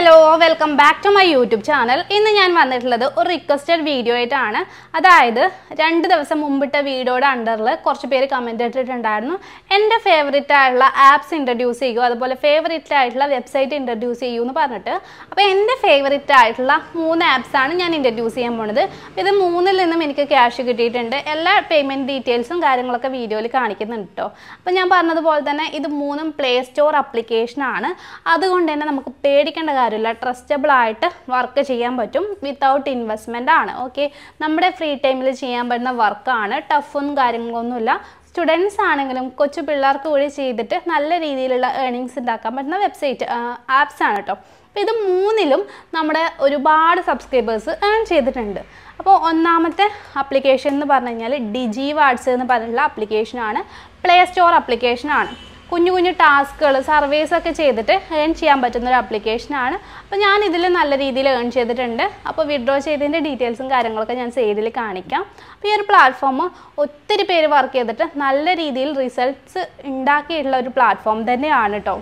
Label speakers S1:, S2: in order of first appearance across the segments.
S1: hello welcome back to my YouTube channel ഇന്ന് ഞാൻ വന്നിട്ടുള്ളത് ഒരു റിക്വസ്റ്റഡ് വീഡിയോ ആയിട്ടാണ് അതായത് രണ്ട് ദിവസം മുമ്പിട്ട വീഡിയോയുടെ അണ്ടറിൽ കുറച്ച് പേര് കമൻറ്റ് ഇട്ടിട്ടുണ്ടായിരുന്നു എൻ്റെ ഫേവറേറ്റ് ആയിട്ടുള്ള ആപ്സ് ഇൻട്രൊഡ്യൂസ് ചെയ്യൂ അതുപോലെ ഫേവറേറ്റ് ആയിട്ടുള്ള വെബ്സൈറ്റ് ഇൻട്രൊഡ്യൂസ് ചെയ്യൂ എന്ന് പറഞ്ഞിട്ട് അപ്പോൾ എൻ്റെ ഫേവറേറ്റ് ആയിട്ടുള്ള മൂന്ന് ആപ്സാണ് ഞാൻ ഇൻട്രൊഡ്യൂസ് ചെയ്യാൻ പോണത് ഇത് മൂന്നിൽ നിന്നും എനിക്ക് ക്യാഷ് കിട്ടിയിട്ടുണ്ട് എല്ലാ പേയ്മെൻറ്റ് ഡീറ്റെയിൽസും കാര്യങ്ങളൊക്കെ വീഡിയോയിൽ കാണിക്കുന്നുണ്ട് കേട്ടോ അപ്പോൾ ഞാൻ പറഞ്ഞതുപോലെ തന്നെ ഇത് മൂന്നും പ്ലേ സ്റ്റോർ അപ്ലിക്കേഷനാണ് അതുകൊണ്ട് തന്നെ നമുക്ക് പേടിക്കേണ്ട തരില്ല ട്രസ്റ്റബിൾ ആയിട്ട് വർക്ക് ചെയ്യാൻ പറ്റും വിത്തൗട്ട് ഇൻവെസ്റ്റ്മെൻ്റ് ആണ് ഓക്കെ നമ്മുടെ ഫ്രീ ടൈമിൽ ചെയ്യാൻ പറ്റുന്ന വർക്കാണ് ടഫും കാര്യങ്ങളൊന്നുമില്ല സ്റ്റുഡൻസ് ആണെങ്കിലും കൊച്ചു പിള്ളേർക്ക് കൂടി ചെയ്തിട്ട് നല്ല രീതിയിലുള്ള ഏണിങ്സ് ഉണ്ടാക്കാൻ പറ്റുന്ന വെബ്സൈറ്റ് ആപ്സ് ആണ് കേട്ടോ അപ്പോൾ ഇത് മൂന്നിലും നമ്മുടെ ഒരുപാട് സബ്സ്ക്രൈബേഴ്സ് ഏൺ ചെയ്തിട്ടുണ്ട് അപ്പോൾ ഒന്നാമത്തെ ആപ്ലിക്കേഷൻ എന്ന് പറഞ്ഞു കഴിഞ്ഞാൽ ഡിജി വാട്സ് എന്ന് പറഞ്ഞിട്ടുള്ള ആപ്ലിക്കേഷനാണ് പ്ലേ സ്റ്റോർ അപ്ലിക്കേഷനാണ് കുഞ്ഞു കുഞ്ഞു ടാസ്കുകൾ സർവേസ് ഒക്കെ ചെയ്തിട്ട് ഏൺ ചെയ്യാൻ പറ്റുന്ന ഒരു ആപ്ലിക്കേഷനാണ് അപ്പോൾ ഞാൻ ഇതിൽ നല്ല രീതിയിൽ ഏൺ ചെയ്തിട്ടുണ്ട് അപ്പോൾ വിഡ്രോ ചെയ്തതിൻ്റെ ഡീറ്റെയിൽസും കാര്യങ്ങളൊക്കെ ഞാൻ സൈഡിൽ കാണിക്കാം അപ്പോൾ ഈ ഒരു പ്ലാറ്റ്ഫോം ഒത്തിരി പേര് വർക്ക് ചെയ്തിട്ട് നല്ല രീതിയിൽ റിസൾട്ട്സ് ഉണ്ടാക്കിയിട്ടുള്ള ഒരു പ്ലാറ്റ്ഫോം തന്നെയാണ് കേട്ടോ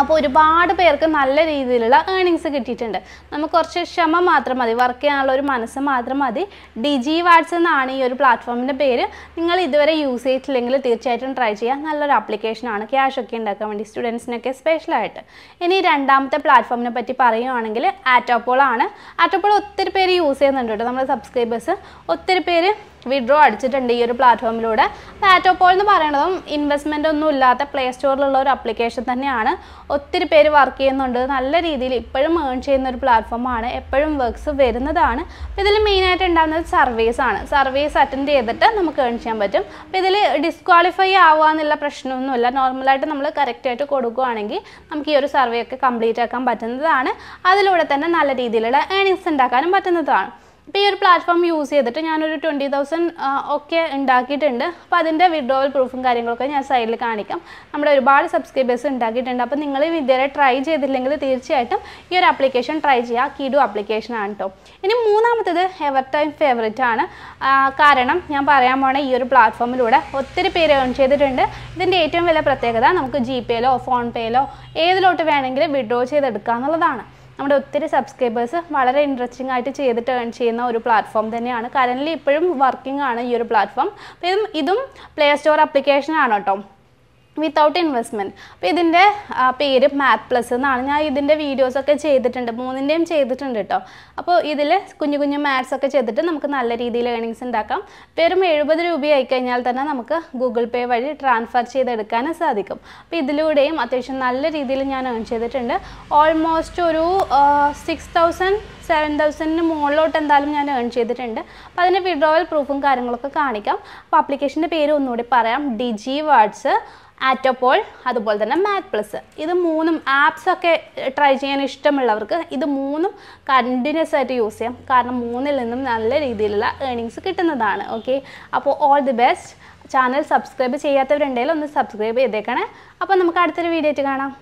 S1: അപ്പോൾ ഒരുപാട് പേർക്ക് നല്ല രീതിയിലുള്ള ഏണിങ്സ് കിട്ടിയിട്ടുണ്ട് നമുക്ക് കുറച്ച് ക്ഷമ മാത്രം മതി വർക്ക് ചെയ്യാനുള്ള ഒരു മനസ്സ് മാത്രം മതി ഡി ജി വാട്സ് എന്നാണ് ഈ ഒരു പ്ലാറ്റ്ഫോമിൻ്റെ പേര് നിങ്ങൾ ഇതുവരെ യൂസ് ചെയ്തിട്ടില്ലെങ്കിൽ തീർച്ചയായിട്ടും ട്രൈ ചെയ്യുക നല്ലൊരു ആപ്ലിക്കേഷനാണ് ക്യാഷ് ഒക്കെ ഉണ്ടാക്കാൻ വേണ്ടി സ്റ്റുഡൻസിനൊക്കെ സ്പെഷ്യലായിട്ട് ഇനി രണ്ടാമത്തെ പ്ലാറ്റ്ഫോമിനെ പറ്റി പറയുകയാണെങ്കിൽ ആറ്റോപ്പോളാണ് ആണ് ആറ്റോപ്പോൾ ഒത്തിരി പേര് യൂസ് ചെയ്യുന്നുണ്ട് കേട്ടോ നമ്മുടെ സബ്സ്ക്രൈബേഴ്സ് ഒത്തിരി പേര് വിഡ്രോ അടിച്ചിട്ടുണ്ട് ഈ ഒരു പ്ലാറ്റ്ഫോമിലൂടെ പാറ്റോപ്പോൾ എന്ന് പറയുന്നതും ഇൻവെസ്റ്റ്മെൻ്റ് ഒന്നും ഇല്ലാത്ത പ്ലേ സ്റ്റോറിലുള്ള ഒരു അപ്ലിക്കേഷൻ തന്നെയാണ് ഒത്തിരി പേര് വർക്ക് ചെയ്യുന്നുണ്ട് നല്ല രീതിയിൽ ഇപ്പോഴും ഏൺ ചെയ്യുന്ന ഒരു പ്ലാറ്റ്ഫോമാണ് എപ്പോഴും വർക്ക്സ് വരുന്നതാണ് അപ്പോൾ ഇതിൽ മെയിനായിട്ട് ഉണ്ടാകുന്നത് സർവീസ് ആണ് സർവീസ് അറ്റൻഡ് ചെയ്തിട്ട് നമുക്ക് ഏൺ ചെയ്യാൻ പറ്റും അപ്പോൾ ഇതിൽ ഡിസ്ക്വാളിഫൈ ആവുക എന്നുള്ള പ്രശ്നമൊന്നുമില്ല നോർമലായിട്ട് നമ്മൾ കറക്റ്റായിട്ട് കൊടുക്കുകയാണെങ്കിൽ നമുക്ക് ഈ ഒരു സർവേ ഒക്കെ കംപ്ലീറ്റ് ആക്കാൻ പറ്റുന്നതാണ് അതിലൂടെ തന്നെ നല്ല രീതിയിലുള്ള ഏണിങ്സ് ഉണ്ടാക്കാനും പറ്റുന്നതാണ് അപ്പോൾ ഈ ഒരു പ്ലാറ്റ്ഫോം യൂസ് ചെയ്തിട്ട് ഞാനൊരു ട്വൻറ്റി തൗസൻഡ് ഒക്കെ ഉണ്ടാക്കിയിട്ടുണ്ട് അപ്പോൾ അതിൻ്റെ വിഡ്രോവൽ പ്രൂഫും കാര്യങ്ങളൊക്കെ ഞാൻ സൈഡിൽ കാണിക്കാം നമ്മുടെ ഒരുപാട് സബ്സ്ക്രൈബേഴ്സ് ഉണ്ടാക്കിയിട്ടുണ്ട് അപ്പോൾ നിങ്ങൾ ഇതുവരെ ട്രൈ ചെയ്തില്ലെങ്കിൽ തീർച്ചയായിട്ടും ഈ ഒരു ആപ്ലിക്കേഷൻ ട്രൈ ചെയ്യുക കീഡു ആണ് കേട്ടോ ഇനി മൂന്നാമത്തേത് എവർ ടൈം ഫേവററ്റ് ആണ് കാരണം ഞാൻ പറയാൻ പോണ ഈ ഒരു പ്ലാറ്റ്ഫോമിലൂടെ ഒത്തിരി പേര് ഏൺ ചെയ്തിട്ടുണ്ട് ഇതിൻ്റെ ഏറ്റവും വലിയ പ്രത്യേകത നമുക്ക് ജി പേയിലോ ഫോൺ പേയിലോ ഏതിലോട്ട് വേണമെങ്കിലും വിഡ്രോ ചെയ്തെടുക്കുക എന്നുള്ളതാണ് നമ്മുടെ ഒത്തിരി സബ്സ്ക്രൈബേഴ്സ് വളരെ ഇൻട്രസ്റ്റിംഗ് ആയിട്ട് ചെയ്തിട്ട് ഏൺ ചെയ്യുന്ന ഒരു പ്ലാറ്റ്ഫോം തന്നെയാണ് കറൻ്റ്ലി ഇപ്പോഴും വർക്കിംഗ് ആണ് ഈ ഒരു പ്ലാറ്റ്ഫോം അപ്പം ഇതും ഇതും പ്ലേ സ്റ്റോർ ആണ് കേട്ടോ വിത്തൗട്ട് ഇൻവെസ്റ്റ്മെൻറ്റ് അപ്പോൾ ഇതിൻ്റെ പേര് മാത് പ്ലസ് എന്നാണ് ഞാൻ ഇതിൻ്റെ വീഡിയോസൊക്കെ ചെയ്തിട്ടുണ്ട് മൂന്നിൻ്റെയും ചെയ്തിട്ടുണ്ട് കേട്ടോ അപ്പോൾ ഇതിൽ കുഞ്ഞു കുഞ്ഞു മാത്സ് ഒക്കെ ചെയ്തിട്ട് നമുക്ക് നല്ല രീതിയിൽ ഏണിങ്സ് ഉണ്ടാക്കാം വെറും എഴുപത് രൂപയായി കഴിഞ്ഞാൽ തന്നെ നമുക്ക് ഗൂഗിൾ പേ വഴി ട്രാൻസ്ഫർ ചെയ്തെടുക്കാനും സാധിക്കും അപ്പോൾ ഇതിലൂടെയും അത്യാവശ്യം നല്ല രീതിയിൽ ഞാൻ ഏൺ ചെയ്തിട്ടുണ്ട് ഓൾമോസ്റ്റ് ഒരു സിക്സ് തൗസൻഡ് സെവൻ തൗസൻഡിന് മുകളിലോട്ട് എന്തായാലും ഞാൻ ഏൺ ചെയ്തിട്ടുണ്ട് അപ്പോൾ അതിൻ്റെ വിഡ്രോവൽ പ്രൂഫും കാര്യങ്ങളൊക്കെ കാണിക്കാം അപ്പോൾ അപ്ലിക്കേഷൻ്റെ പേര് ഒന്നുകൂടി പറയാം ഡിജി വാട്സ് ആറ്റോപോൾ അതുപോലെ തന്നെ മാത് പ്ലസ് ഇത് മൂന്നും ആപ്സ് ഒക്കെ ട്രൈ ചെയ്യാൻ ഇഷ്ടമുള്ളവർക്ക് ഇത് മൂന്നും കണ്ടിന്യൂസ് ആയിട്ട് യൂസ് ചെയ്യാം കാരണം മൂന്നിൽ നിന്നും നല്ല രീതിയിലുള്ള ഏണിങ്സ് കിട്ടുന്നതാണ് ഓക്കെ അപ്പോൾ all the best channel subscribe ചെയ്യാത്തവരുണ്ടെങ്കിൽ ഒന്ന് സബ്സ്ക്രൈബ് ചെയ്തേക്കണേ അപ്പോൾ നമുക്ക് അടുത്തൊരു വീഡിയോ ആയിട്ട് കാണാം